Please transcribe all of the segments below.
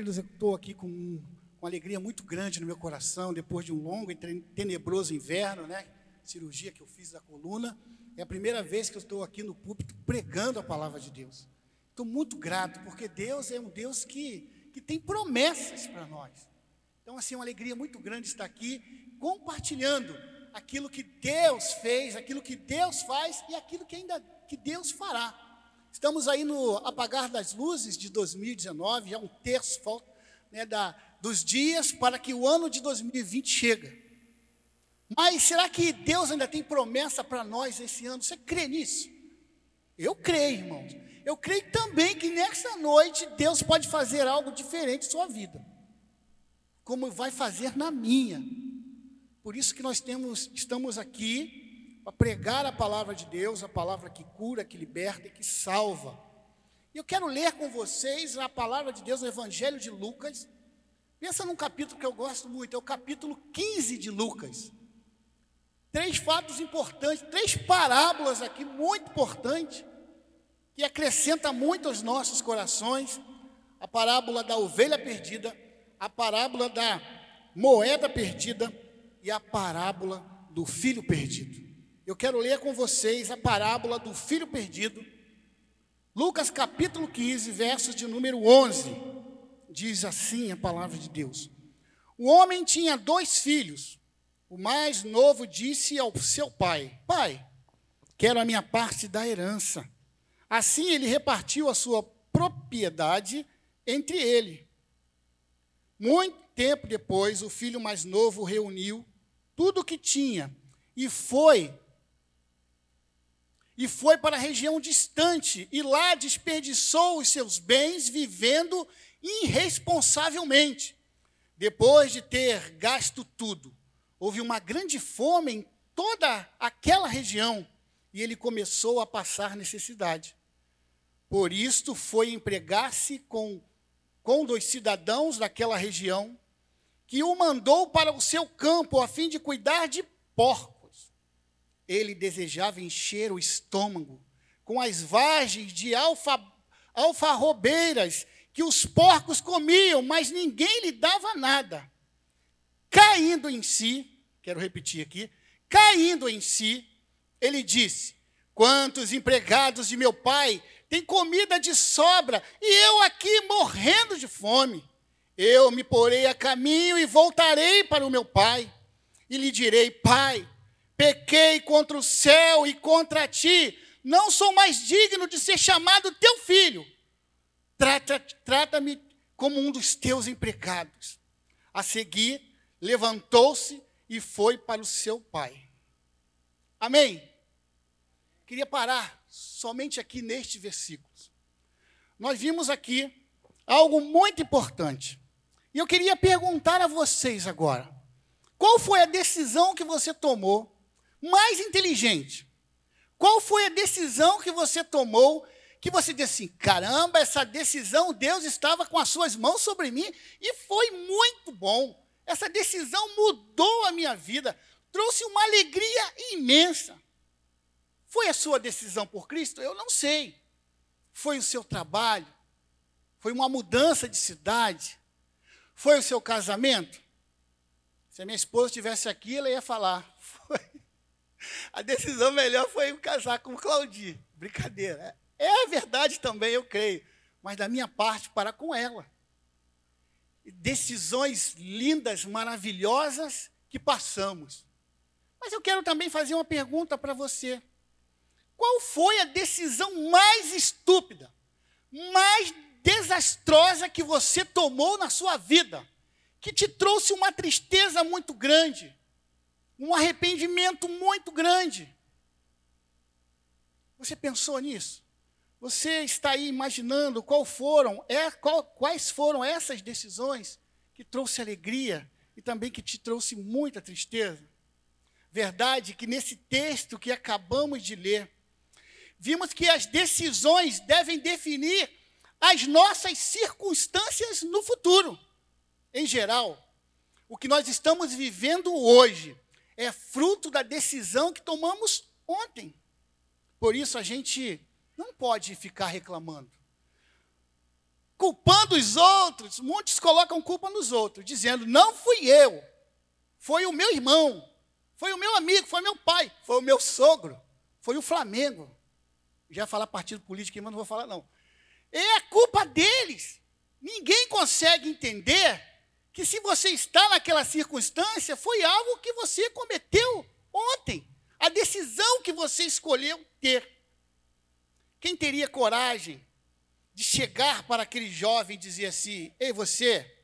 Queridos, eu estou aqui com uma alegria muito grande no meu coração, depois de um longo e tenebroso inverno, né? Cirurgia que eu fiz da coluna. É a primeira vez que eu estou aqui no púlpito pregando a palavra de Deus. Estou muito grato, porque Deus é um Deus que, que tem promessas para nós. Então, assim, é uma alegria muito grande estar aqui compartilhando aquilo que Deus fez, aquilo que Deus faz e aquilo que ainda que Deus fará. Estamos aí no apagar das luzes de 2019, já é um terço falta, né, da, dos dias para que o ano de 2020 chegue. Mas será que Deus ainda tem promessa para nós esse ano? Você crê nisso? Eu creio, irmãos. Eu creio também que nessa noite Deus pode fazer algo diferente em sua vida, como vai fazer na minha. Por isso que nós temos, estamos aqui para pregar a palavra de Deus, a palavra que cura, que liberta e que salva. E eu quero ler com vocês a palavra de Deus o Evangelho de Lucas. Pensa num capítulo que eu gosto muito, é o capítulo 15 de Lucas. Três fatos importantes, três parábolas aqui muito importantes, que acrescenta muito aos nossos corações. A parábola da ovelha perdida, a parábola da moeda perdida e a parábola do filho perdido. Eu quero ler com vocês a parábola do filho perdido. Lucas capítulo 15, versos de número 11. Diz assim a palavra de Deus: O homem tinha dois filhos. O mais novo disse ao seu pai: Pai, quero a minha parte da herança. Assim ele repartiu a sua propriedade entre ele. Muito tempo depois, o filho mais novo reuniu tudo o que tinha e foi e foi para a região distante, e lá desperdiçou os seus bens vivendo irresponsavelmente. Depois de ter gasto tudo, houve uma grande fome em toda aquela região e ele começou a passar necessidade. Por isto foi empregar-se com, com dois cidadãos daquela região, que o mandou para o seu campo a fim de cuidar de porcos ele desejava encher o estômago com as vagens de alfa, alfarrobeiras que os porcos comiam, mas ninguém lhe dava nada. Caindo em si, quero repetir aqui, caindo em si, ele disse: Quantos empregados de meu pai têm comida de sobra e eu aqui morrendo de fome? Eu me porei a caminho e voltarei para o meu pai e lhe direi: Pai, Pequei contra o céu e contra ti. Não sou mais digno de ser chamado teu filho. Trata-me trata como um dos teus empregados. A seguir, levantou-se e foi para o seu pai. Amém? Queria parar somente aqui neste versículo. Nós vimos aqui algo muito importante. E eu queria perguntar a vocês agora: qual foi a decisão que você tomou mais inteligente. Qual foi a decisão que você tomou que você disse: assim: caramba, essa decisão, Deus estava com as suas mãos sobre mim e foi muito bom. Essa decisão mudou a minha vida, trouxe uma alegria imensa. Foi a sua decisão por Cristo? Eu não sei. Foi o seu trabalho? Foi uma mudança de cidade? Foi o seu casamento? Se a minha esposa estivesse aqui, ela ia falar. Foi. A decisão melhor foi casar com Claudir. Brincadeira. É, é a verdade também, eu creio. Mas da minha parte, para com ela. Decisões lindas, maravilhosas que passamos. Mas eu quero também fazer uma pergunta para você. Qual foi a decisão mais estúpida, mais desastrosa que você tomou na sua vida, que te trouxe uma tristeza muito grande, um arrependimento muito grande. Você pensou nisso? Você está aí imaginando qual foram, é, qual, quais foram essas decisões que trouxe alegria e também que te trouxe muita tristeza? Verdade que nesse texto que acabamos de ler, vimos que as decisões devem definir as nossas circunstâncias no futuro. Em geral, o que nós estamos vivendo hoje é fruto da decisão que tomamos ontem. Por isso a gente não pode ficar reclamando. Culpando os outros, muitos colocam culpa nos outros, dizendo: não fui eu, foi o meu irmão, foi o meu amigo, foi meu pai, foi o meu sogro, foi o Flamengo. Já falar partido político, mas não vou falar, não. É a culpa deles. Ninguém consegue entender que se você está naquela circunstância, foi algo que você cometeu ontem, a decisão que você escolheu ter. Quem teria coragem de chegar para aquele jovem e dizer assim: Ei, você,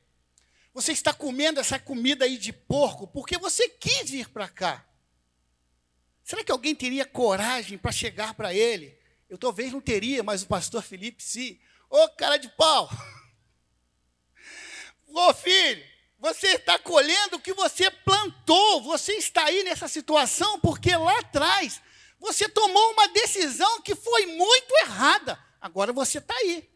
você está comendo essa comida aí de porco porque você quis vir para cá? Será que alguém teria coragem para chegar para ele? Eu talvez não teria, mas o pastor Felipe, sim. Ô, cara de pau! Ô filho, você está colhendo o que você plantou. Você está aí nessa situação porque lá atrás você tomou uma decisão que foi muito errada. Agora você está aí,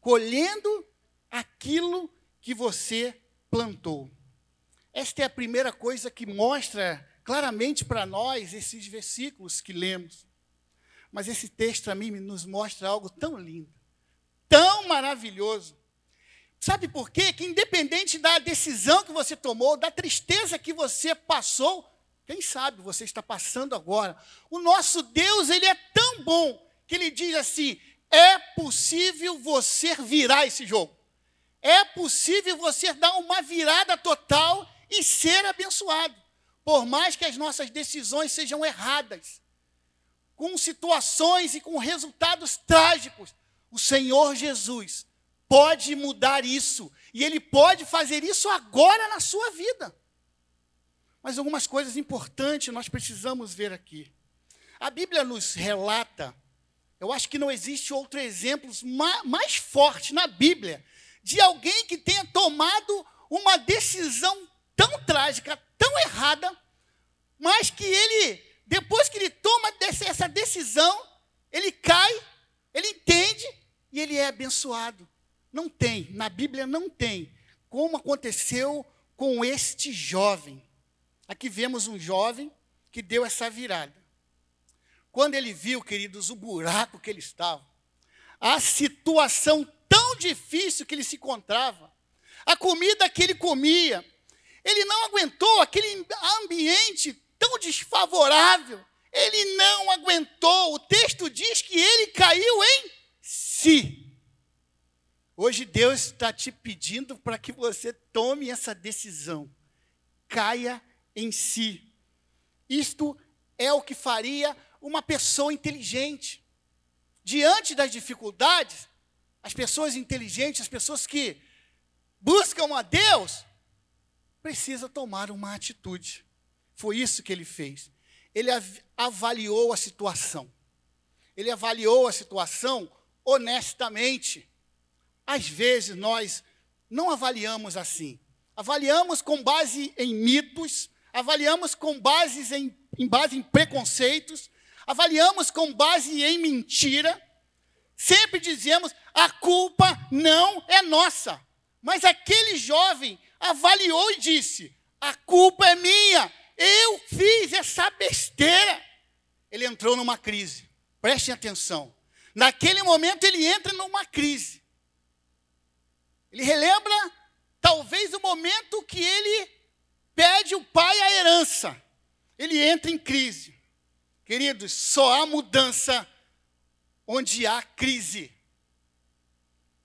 colhendo aquilo que você plantou. Esta é a primeira coisa que mostra claramente para nós esses versículos que lemos. Mas esse texto a mim nos mostra algo tão lindo, tão maravilhoso Sabe por quê? Que independente da decisão que você tomou, da tristeza que você passou, quem sabe você está passando agora. O nosso Deus, ele é tão bom que ele diz assim: é possível você virar esse jogo. É possível você dar uma virada total e ser abençoado. Por mais que as nossas decisões sejam erradas, com situações e com resultados trágicos, o Senhor Jesus pode mudar isso. E Ele pode fazer isso agora na sua vida. Mas algumas coisas importantes nós precisamos ver aqui. A Bíblia nos relata, eu acho que não existe outro exemplo mais forte na Bíblia de alguém que tenha tomado uma decisão tão trágica, tão errada, mas que ele, depois que ele toma essa decisão, ele cai, ele entende e ele é abençoado. Não tem, na Bíblia não tem. Como aconteceu com este jovem. Aqui vemos um jovem que deu essa virada. Quando ele viu, queridos, o buraco que ele estava, a situação tão difícil que ele se encontrava, a comida que ele comia, ele não aguentou aquele ambiente tão desfavorável. Ele não aguentou. O texto diz que Hoje Deus está te pedindo para que você tome essa decisão. Caia em si. Isto é o que faria uma pessoa inteligente. Diante das dificuldades, as pessoas inteligentes, as pessoas que buscam a Deus, precisam tomar uma atitude. Foi isso que ele fez. Ele avaliou a situação. Ele avaliou a situação honestamente às vezes nós não avaliamos assim. Avaliamos com base em mitos, avaliamos com base em, em base em preconceitos, avaliamos com base em mentira. Sempre dizemos a culpa não é nossa. Mas aquele jovem avaliou e disse: a culpa é minha, eu fiz essa besteira. Ele entrou numa crise. Prestem atenção. Naquele momento ele entra numa crise. Ele relembra talvez o momento que ele pede o pai a herança. Ele entra em crise. Queridos, só há mudança onde há crise.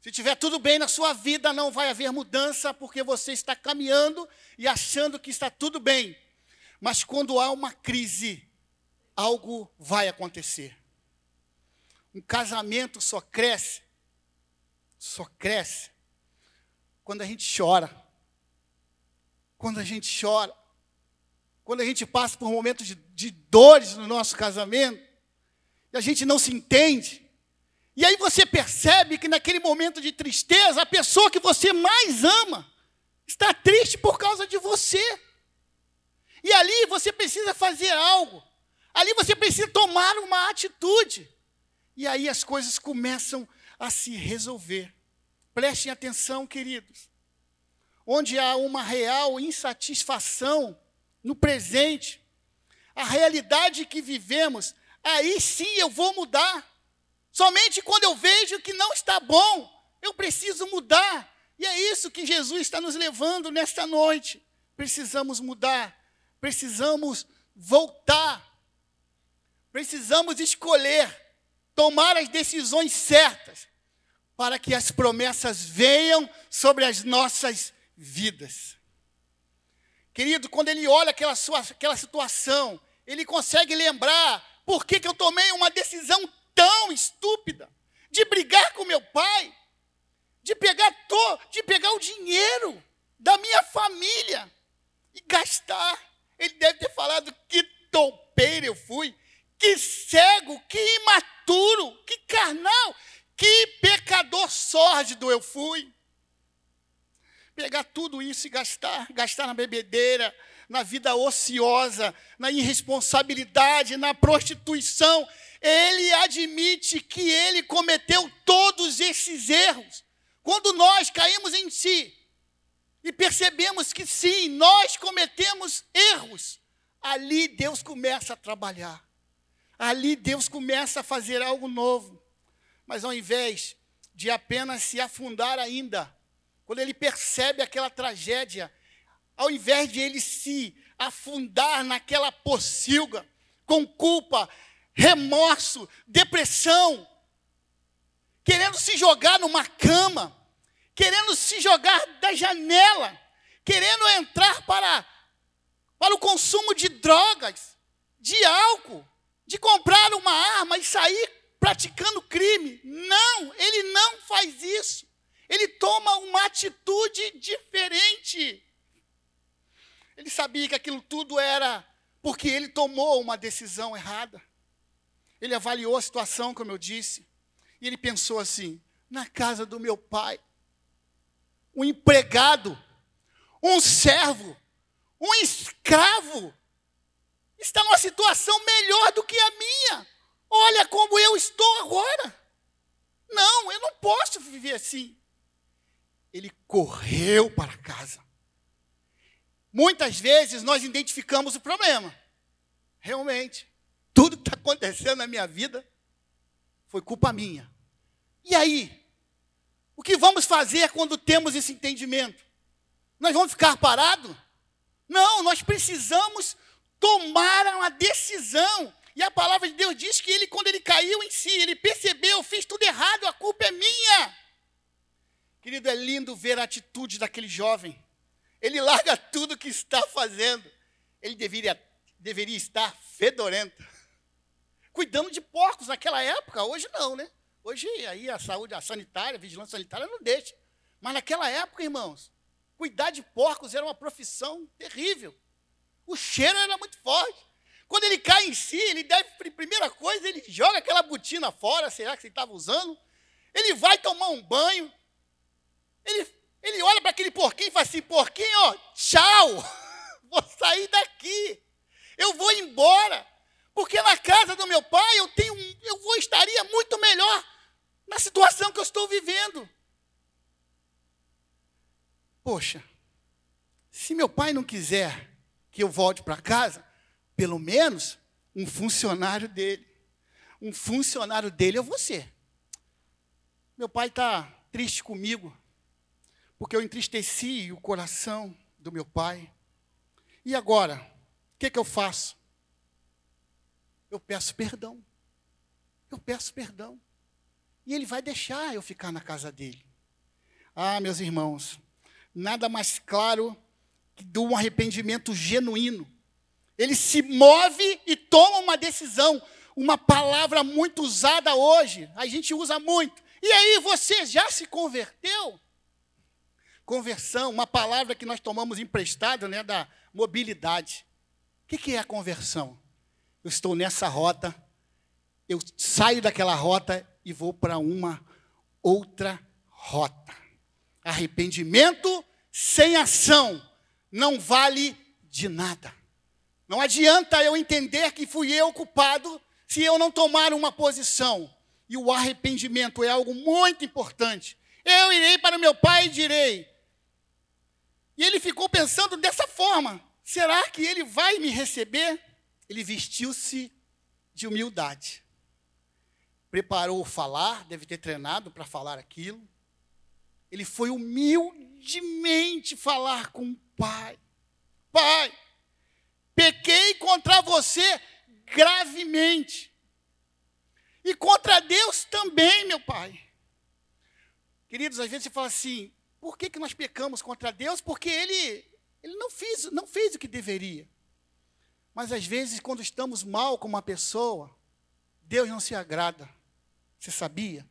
Se tiver tudo bem na sua vida, não vai haver mudança porque você está caminhando e achando que está tudo bem. Mas quando há uma crise, algo vai acontecer. Um casamento só cresce, só cresce quando a gente chora. Quando a gente chora. Quando a gente passa por momentos de, de dores no nosso casamento. E a gente não se entende. E aí você percebe que naquele momento de tristeza, a pessoa que você mais ama está triste por causa de você. E ali você precisa fazer algo. Ali você precisa tomar uma atitude. E aí as coisas começam a se resolver. Prestem atenção, queridos. Onde há uma real insatisfação no presente, a realidade que vivemos, aí sim eu vou mudar. Somente quando eu vejo que não está bom, eu preciso mudar. E é isso que Jesus está nos levando nesta noite. Precisamos mudar, precisamos voltar, precisamos escolher, tomar as decisões certas para que as promessas venham sobre as nossas vidas. Querido, quando ele olha aquela, sua, aquela situação, ele consegue lembrar por que, que eu tomei uma decisão tão estúpida de brigar com meu pai, de pegar, to, de pegar o dinheiro da minha família e gastar. Ele deve ter falado que toupeiro eu fui, que cego, que imaturo, que carnal, que sórdido eu fui. Pegar tudo isso e gastar, gastar na bebedeira, na vida ociosa, na irresponsabilidade, na prostituição. Ele admite que ele cometeu todos esses erros. Quando nós caímos em si e percebemos que sim, nós cometemos erros, ali Deus começa a trabalhar. Ali Deus começa a fazer algo novo. Mas ao invés de apenas se afundar ainda. Quando ele percebe aquela tragédia, ao invés de ele se afundar naquela pocilga, com culpa, remorso, depressão, querendo se jogar numa cama, querendo se jogar da janela, querendo entrar para, para o consumo de drogas, de álcool, de comprar uma arma e sair praticando crime. Não, ele não faz isso. Ele toma uma atitude diferente. Ele sabia que aquilo tudo era porque ele tomou uma decisão errada. Ele avaliou a situação, como eu disse, e ele pensou assim: na casa do meu pai, um empregado, um servo, um escravo está numa situação melhor do que a minha. Olha como eu estou agora. Não, eu não posso viver assim. Ele correu para casa. Muitas vezes nós identificamos o problema. Realmente, tudo que está acontecendo na minha vida foi culpa minha. E aí? O que vamos fazer quando temos esse entendimento? Nós vamos ficar parados? Não, nós precisamos tomar uma decisão e a palavra de Deus diz que ele, quando ele caiu em si, ele percebeu, fiz tudo errado, a culpa é minha. Querido, é lindo ver a atitude daquele jovem. Ele larga tudo que está fazendo. Ele deveria, deveria estar fedorento. Cuidando de porcos naquela época, hoje não, né? Hoje aí a saúde, a sanitária, a vigilância sanitária não deixa. Mas naquela época, irmãos, cuidar de porcos era uma profissão terrível. O cheiro era muito forte. Quando ele cai em si, ele deve, primeira coisa, ele joga aquela botina fora, será que ele estava usando? Ele vai tomar um banho. Ele, ele olha para aquele porquinho e fala assim: porquinho, ó, tchau, vou sair daqui, eu vou embora, porque na casa do meu pai eu tenho, eu vou estaria muito melhor na situação que eu estou vivendo. Poxa, se meu pai não quiser que eu volte para casa, pelo menos um funcionário dele. Um funcionário dele é você. Meu pai está triste comigo, porque eu entristeci o coração do meu pai. E agora? O que, é que eu faço? Eu peço perdão. Eu peço perdão. E ele vai deixar eu ficar na casa dele. Ah, meus irmãos, nada mais claro que do um arrependimento genuíno ele se move e toma uma decisão. Uma palavra muito usada hoje, a gente usa muito. E aí, você já se converteu? Conversão, uma palavra que nós tomamos emprestada né, da mobilidade. O que, que é a conversão? Eu estou nessa rota, eu saio daquela rota e vou para uma outra rota. Arrependimento sem ação não vale de nada. Não adianta eu entender que fui eu culpado se eu não tomar uma posição. E o arrependimento é algo muito importante. Eu irei para meu pai e direi. E ele ficou pensando dessa forma: será que ele vai me receber? Ele vestiu-se de humildade. Preparou o falar, deve ter treinado para falar aquilo. Ele foi humildemente falar com o pai. Pai, Pequei contra você gravemente. E contra Deus também, meu Pai. Queridos, às vezes você fala assim: por que, que nós pecamos contra Deus? Porque Ele, ele não, fez, não fez o que deveria. Mas às vezes, quando estamos mal com uma pessoa, Deus não se agrada. Você sabia?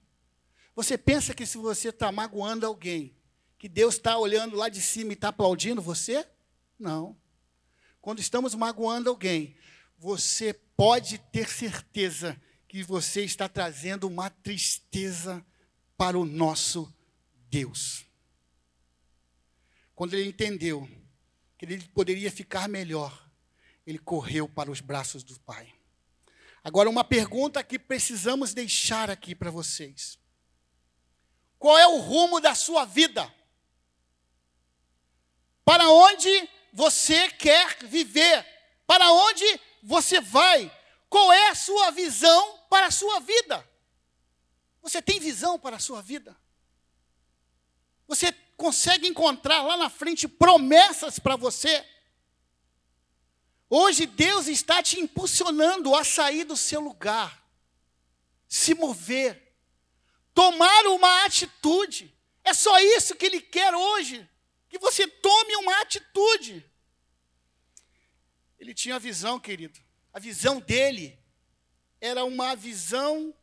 Você pensa que se você está magoando alguém, que Deus está olhando lá de cima e está aplaudindo você? Não. Quando estamos magoando alguém, você pode ter certeza que você está trazendo uma tristeza para o nosso Deus. Quando ele entendeu que ele poderia ficar melhor, ele correu para os braços do Pai. Agora, uma pergunta que precisamos deixar aqui para vocês: Qual é o rumo da sua vida? Para onde você quer viver? Para onde você vai? Qual é a sua visão para a sua vida? Você tem visão para a sua vida? Você consegue encontrar lá na frente promessas para você? Hoje Deus está te impulsionando a sair do seu lugar, se mover, tomar uma atitude. É só isso que Ele quer hoje que você tome uma atitude. Ele tinha a visão, querido. A visão dele era uma visão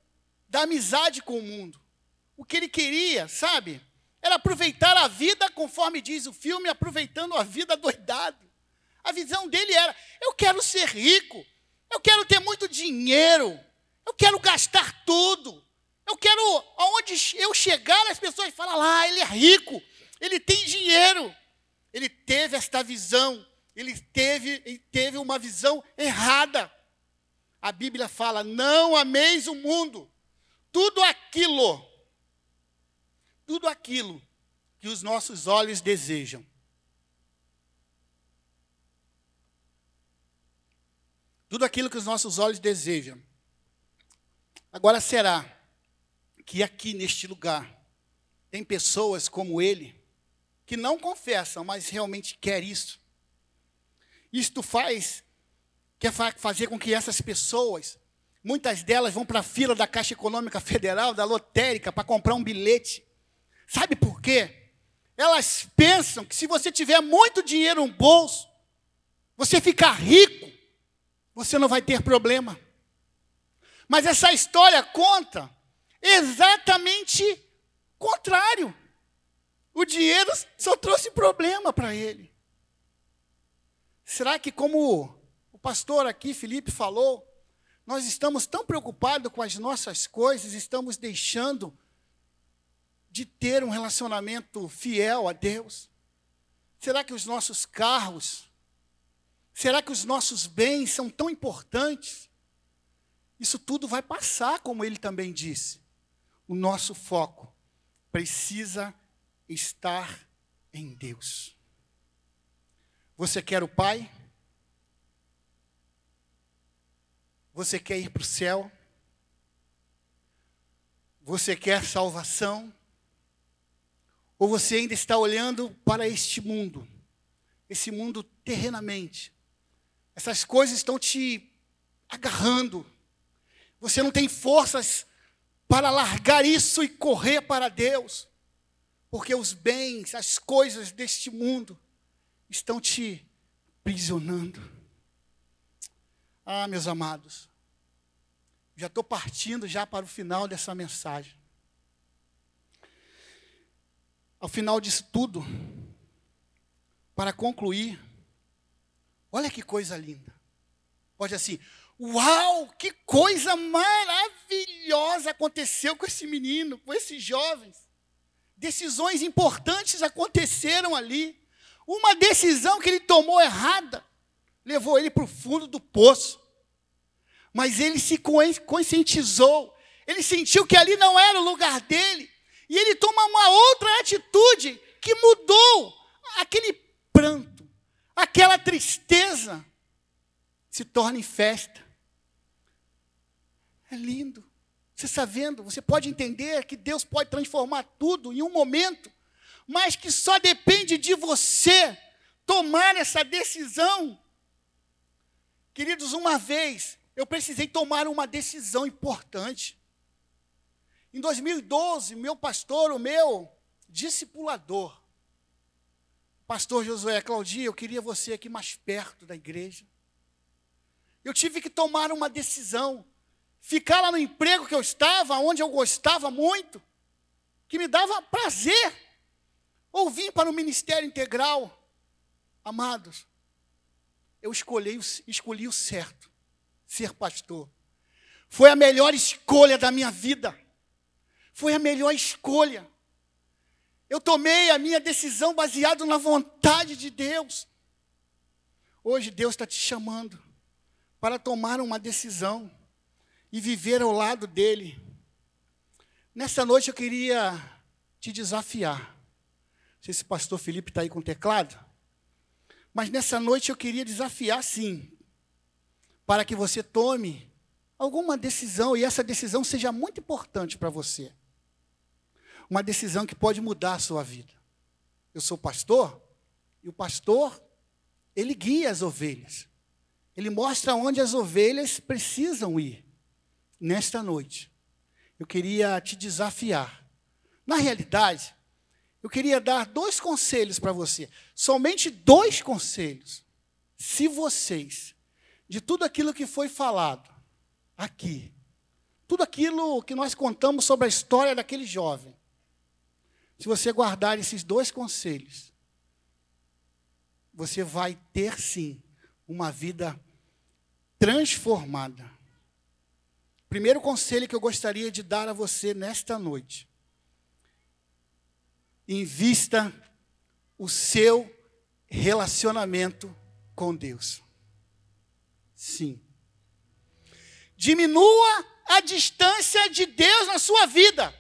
da amizade com o mundo. O que ele queria, sabe? Era aproveitar a vida, conforme diz o filme, aproveitando a vida doidado. A visão dele era: eu quero ser rico, eu quero ter muito dinheiro, eu quero gastar tudo. Eu quero, aonde eu chegar, as pessoas falam lá, ah, ele é rico, ele tem dinheiro. Ele teve esta visão. Ele teve, ele teve uma visão errada. A Bíblia fala: não ameis o mundo. Tudo aquilo, tudo aquilo que os nossos olhos desejam. Tudo aquilo que os nossos olhos desejam. Agora será que aqui neste lugar tem pessoas como ele que não confessam, mas realmente quer isso. Isto faz quer fazer com que essas pessoas, muitas delas vão para a fila da Caixa Econômica Federal, da lotérica para comprar um bilhete. Sabe por quê? Elas pensam que se você tiver muito dinheiro no bolso, você ficar rico, você não vai ter problema. Mas essa história conta exatamente o contrário. O dinheiro só trouxe problema para ele. Será que, como o pastor aqui, Felipe, falou, nós estamos tão preocupados com as nossas coisas, estamos deixando de ter um relacionamento fiel a Deus? Será que os nossos carros, será que os nossos bens são tão importantes? Isso tudo vai passar, como ele também disse. O nosso foco precisa ser estar em Deus. Você quer o Pai? Você quer ir para o céu? Você quer salvação? Ou você ainda está olhando para este mundo, esse mundo terrenamente? Essas coisas estão te agarrando. Você não tem forças para largar isso e correr para Deus porque os bens, as coisas deste mundo estão te prisionando. Ah, meus amados, já estou partindo já para o final dessa mensagem. Ao final disso tudo, para concluir, olha que coisa linda. Pode assim, uau, que coisa maravilhosa aconteceu com esse menino, com esses jovens. Decisões importantes aconteceram ali. Uma decisão que ele tomou errada levou ele para o fundo do poço. Mas ele se conscientizou, ele sentiu que ali não era o lugar dele, e ele toma uma outra atitude que mudou aquele pranto, aquela tristeza se torna em festa. É lindo. Você sabendo, você pode entender que Deus pode transformar tudo em um momento, mas que só depende de você tomar essa decisão. Queridos, uma vez eu precisei tomar uma decisão importante. Em 2012, meu pastor, o meu discipulador, pastor Josué Claudia, eu queria você aqui mais perto da igreja. Eu tive que tomar uma decisão ficar lá no emprego que eu estava, onde eu gostava muito, que me dava prazer, ou vir para o ministério integral. Amados, eu escolhi, escolhi o certo, ser pastor. Foi a melhor escolha da minha vida. Foi a melhor escolha. Eu tomei a minha decisão baseado na vontade de Deus. Hoje Deus está te chamando para tomar uma decisão e viver ao lado dele. Nessa noite eu queria te desafiar. Não sei se o pastor Felipe está aí com o teclado, mas nessa noite eu queria desafiar sim, para que você tome alguma decisão e essa decisão seja muito importante para você. Uma decisão que pode mudar a sua vida. Eu sou pastor e o pastor, ele guia as ovelhas. Ele mostra onde as ovelhas precisam ir nesta noite, eu queria te desafiar. Na realidade, eu queria dar dois conselhos para você. Somente dois conselhos. Se vocês, de tudo aquilo que foi falado aqui, tudo aquilo que nós contamos sobre a história daquele jovem, se você guardar esses dois conselhos, você vai ter sim uma vida transformada. Primeiro conselho que eu gostaria de dar a você nesta noite: invista o seu relacionamento com Deus. Sim. Diminua a distância de Deus na sua vida.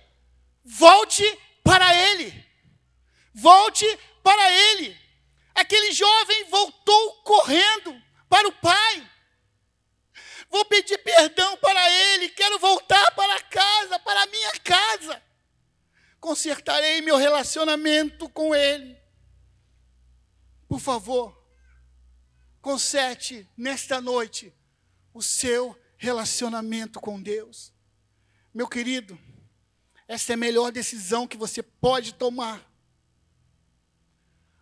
Volte para Ele. Volte para Ele. Aquele jovem voltou correndo para o pai. Vou pedir, consertarei meu relacionamento com Ele. Por favor, conserte nesta noite o seu relacionamento com Deus. Meu querido, esta é a melhor decisão que você pode tomar.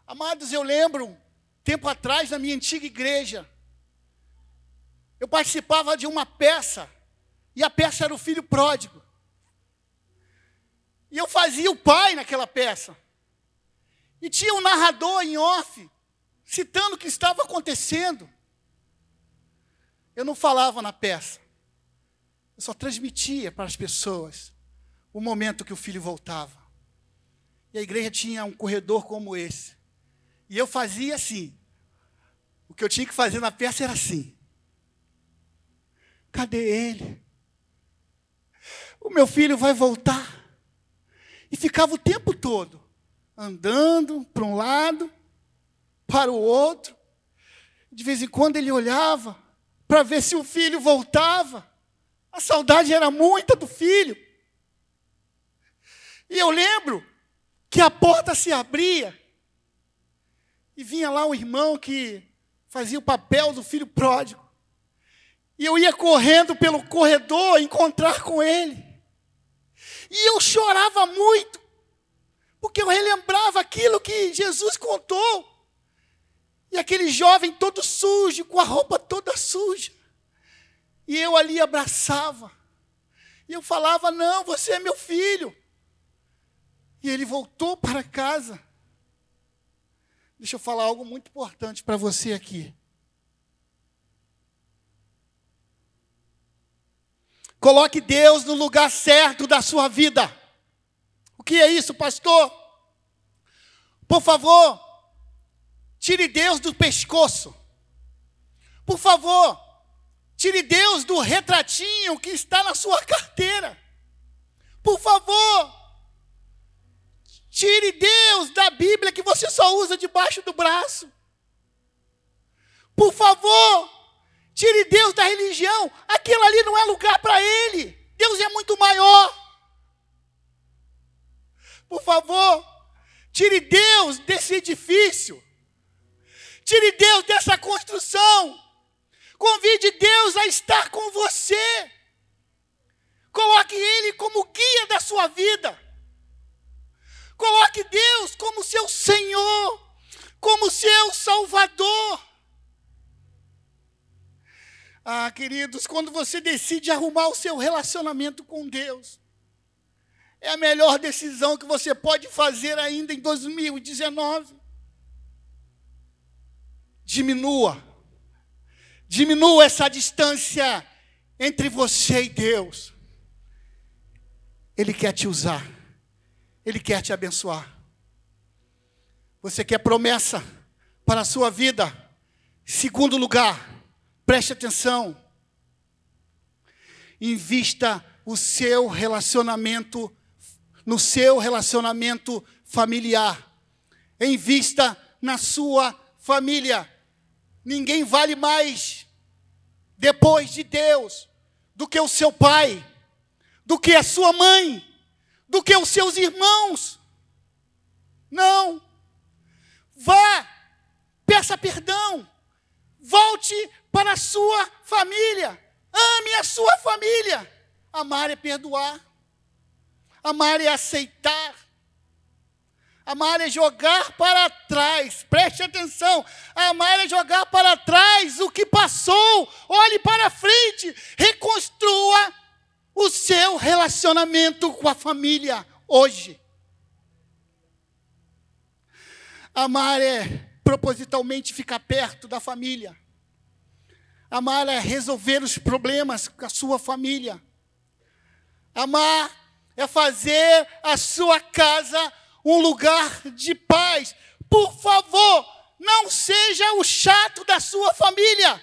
Amados, eu lembro, tempo atrás, na minha antiga igreja, eu participava de uma peça, e a peça era o filho pródigo. E eu fazia o pai naquela peça. E tinha um narrador em off, citando o que estava acontecendo. Eu não falava na peça. Eu só transmitia para as pessoas o momento que o filho voltava. E a igreja tinha um corredor como esse. E eu fazia assim. O que eu tinha que fazer na peça era assim. Cadê ele? O meu filho vai voltar. E ficava o tempo todo andando para um lado, para o outro. De vez em quando ele olhava para ver se o filho voltava. A saudade era muita do filho. E eu lembro que a porta se abria e vinha lá o irmão que fazia o papel do filho pródigo. E eu ia correndo pelo corredor encontrar com ele. E eu chorava muito, porque eu relembrava aquilo que Jesus contou. E aquele jovem todo sujo, com a roupa toda suja. E eu ali abraçava. E eu falava: Não, você é meu filho. E ele voltou para casa. Deixa eu falar algo muito importante para você aqui. Coloque Deus no lugar certo da sua vida. O que é isso, pastor? Por favor, tire Deus do pescoço. Por favor, tire Deus do retratinho que está na sua carteira. Por favor, tire Deus da Bíblia que você só usa debaixo do braço. Por favor, Tire Deus da religião. Aquilo ali não é lugar para ele. Deus é muito maior. Por favor, tire Deus desse edifício. Tire Deus dessa construção. Convide Deus a estar com você. Coloque Ele como guia da sua vida. Coloque Deus como seu Senhor, como seu Salvador. Ah, queridos, quando você decide arrumar o seu relacionamento com Deus, é a melhor decisão que você pode fazer ainda em 2019. Diminua. Diminua essa distância entre você e Deus. Ele quer te usar. Ele quer te abençoar. Você quer promessa para a sua vida? Segundo lugar, Preste atenção. Invista o seu relacionamento no seu relacionamento familiar. Invista na sua família. Ninguém vale mais depois de Deus do que o seu pai, do que a sua mãe, do que os seus irmãos. Não. Vá, peça perdão. Volte para a sua família. Ame a sua família. Amar é perdoar. Amar é aceitar. Amar é jogar para trás. Preste atenção. Amar é jogar para trás o que passou. Olhe para frente. Reconstrua o seu relacionamento com a família hoje. Amar é propositalmente ficar perto da família. Amar é resolver os problemas com a sua família. Amar é fazer a sua casa um lugar de paz. Por favor, não seja o chato da sua família.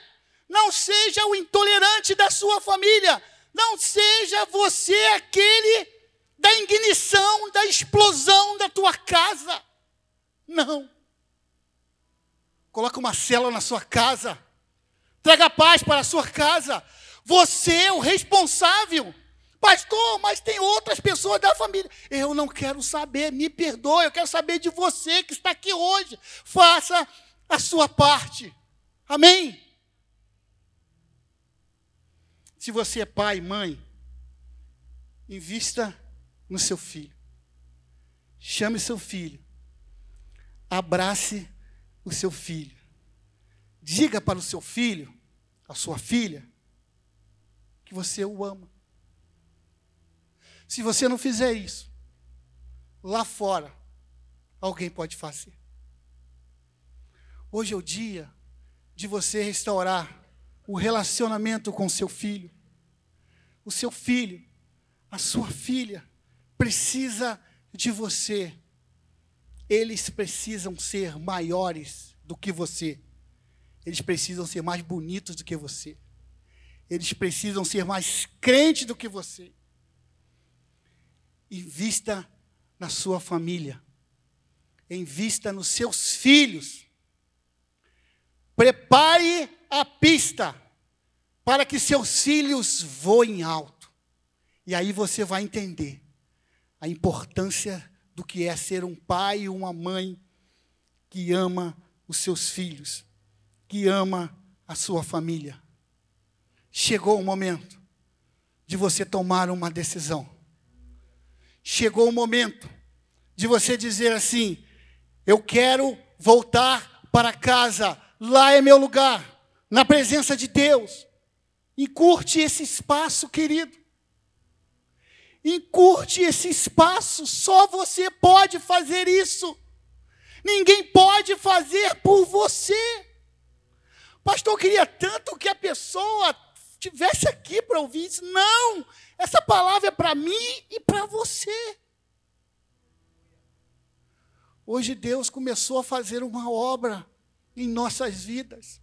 Não seja o intolerante da sua família. Não seja você aquele da ignição, da explosão da tua casa. Não. Coloca uma cela na sua casa. Traga paz para a sua casa. Você é o responsável. Pastor, mas tem outras pessoas da família. Eu não quero saber, me perdoe, eu quero saber de você que está aqui hoje. Faça a sua parte. Amém? Se você é pai, mãe, invista no seu filho. Chame seu filho. Abrace o seu filho. Diga para o seu filho, a sua filha, que você o ama. Se você não fizer isso, lá fora, alguém pode fazer. Hoje é o dia de você restaurar o relacionamento com seu filho. O seu filho, a sua filha, precisa de você eles precisam ser maiores do que você. Eles precisam ser mais bonitos do que você. Eles precisam ser mais crentes do que você. Invista na sua família. Invista nos seus filhos. Prepare a pista para que seus filhos voem alto. E aí você vai entender a importância do que é ser um pai e uma mãe que ama os seus filhos, que ama a sua família. Chegou o momento de você tomar uma decisão. Chegou o momento de você dizer assim: eu quero voltar para casa, lá é meu lugar, na presença de Deus. E curte esse espaço, querido. Encurte esse espaço, só você pode fazer isso. Ninguém pode fazer por você. Pastor, eu queria tanto que a pessoa tivesse aqui para ouvir isso. Não! Essa palavra é para mim e para você. Hoje Deus começou a fazer uma obra em nossas vidas.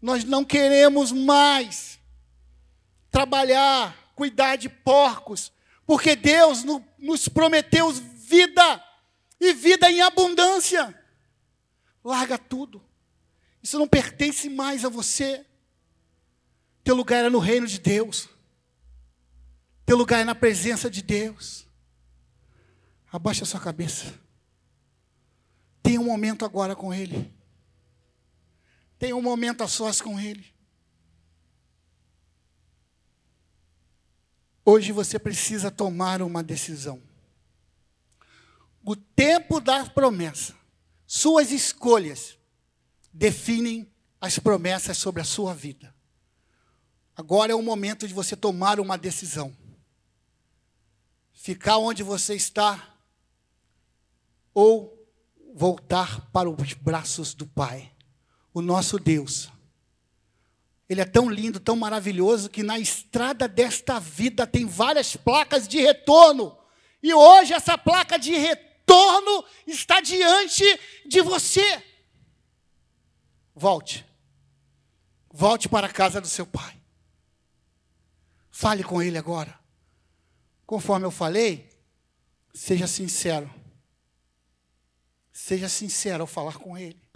Nós não queremos mais trabalhar cuidar de porcos, porque Deus nos prometeu vida e vida em abundância. Larga tudo. Isso não pertence mais a você. Teu lugar é no reino de Deus. Teu lugar é na presença de Deus. Abaixa a sua cabeça. Tenha um momento agora com Ele. Tenha um momento a sós com Ele. Hoje você precisa tomar uma decisão. O tempo da promessa, suas escolhas definem as promessas sobre a sua vida. Agora é o momento de você tomar uma decisão. Ficar onde você está ou voltar para os braços do Pai, o nosso Deus ele é tão lindo, tão maravilhoso, que na estrada desta vida tem várias placas de retorno. E hoje essa placa de retorno está diante de você. Volte. Volte para a casa do seu pai. Fale com ele agora. Conforme eu falei, seja sincero. Seja sincero ao falar com ele.